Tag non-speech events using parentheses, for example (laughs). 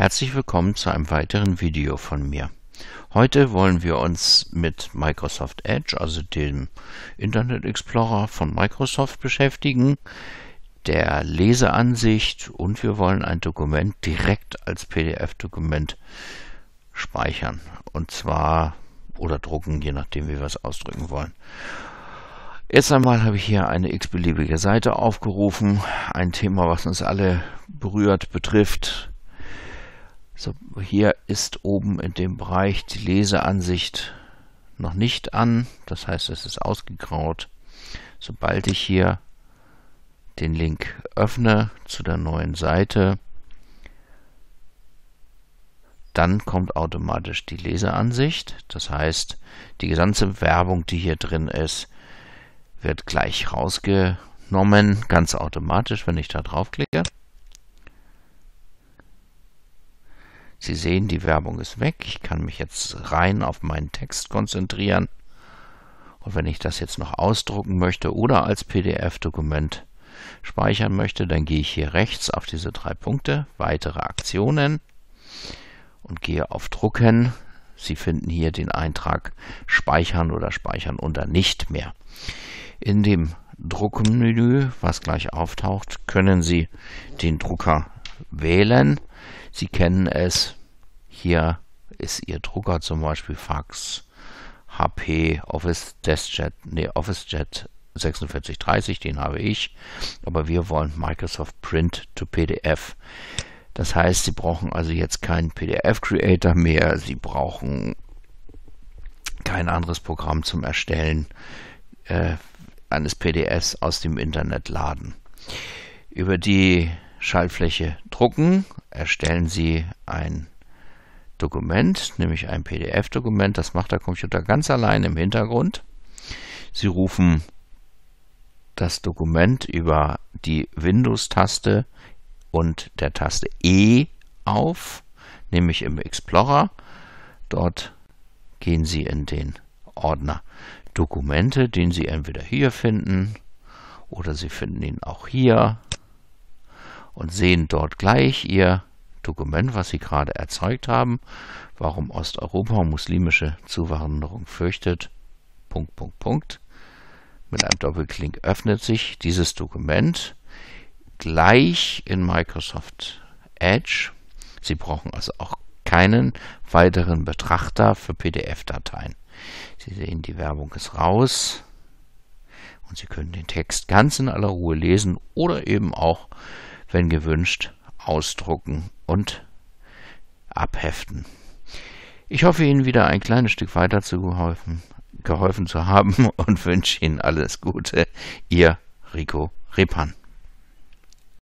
Herzlich willkommen zu einem weiteren Video von mir. Heute wollen wir uns mit Microsoft Edge, also dem Internet Explorer von Microsoft beschäftigen, der Leseansicht und wir wollen ein Dokument direkt als PDF-Dokument speichern und zwar oder drucken, je nachdem wie wir es ausdrücken wollen. Erst einmal habe ich hier eine x-beliebige Seite aufgerufen, ein Thema, was uns alle berührt, betrifft, so, hier ist oben in dem Bereich die Leseansicht noch nicht an, das heißt, es ist ausgegraut. Sobald ich hier den Link öffne zu der neuen Seite, dann kommt automatisch die Leseansicht. Das heißt, die gesamte Werbung, die hier drin ist, wird gleich rausgenommen, ganz automatisch, wenn ich da draufklicke. Sie sehen, die Werbung ist weg. Ich kann mich jetzt rein auf meinen Text konzentrieren. Und wenn ich das jetzt noch ausdrucken möchte oder als PDF-Dokument speichern möchte, dann gehe ich hier rechts auf diese drei Punkte, weitere Aktionen und gehe auf Drucken. Sie finden hier den Eintrag Speichern oder Speichern unter nicht mehr. In dem Druckmenü, was gleich auftaucht, können Sie den Drucker wählen. Sie kennen es. Hier ist Ihr Drucker zum Beispiel Fax, HP, Office Deskjet, nee, OfficeJet 4630, den habe ich. Aber wir wollen Microsoft Print to PDF. Das heißt, Sie brauchen also jetzt keinen PDF-Creator mehr. Sie brauchen kein anderes Programm zum Erstellen äh, eines PDFs aus dem Internet laden. Über die Schaltfläche drucken, erstellen Sie ein Dokument, nämlich ein PDF-Dokument. Das macht der Computer ganz allein im Hintergrund. Sie rufen das Dokument über die Windows-Taste und der Taste E auf, nämlich im Explorer. Dort gehen Sie in den Ordner Dokumente, den Sie entweder hier finden oder Sie finden ihn auch hier und sehen dort gleich ihr Dokument, was sie gerade erzeugt haben, warum Osteuropa muslimische Zuwanderung fürchtet, Punkt, Punkt, Punkt. Mit einem Doppelklick öffnet sich dieses Dokument gleich in Microsoft Edge. Sie brauchen also auch keinen weiteren Betrachter für PDF-Dateien. Sie sehen, die Werbung ist raus und Sie können den Text ganz in aller Ruhe lesen oder eben auch wenn gewünscht, ausdrucken und abheften. Ich hoffe, Ihnen wieder ein kleines Stück weiter zu geholfen, geholfen zu haben (laughs) und wünsche Ihnen alles Gute. Ihr Rico Repan.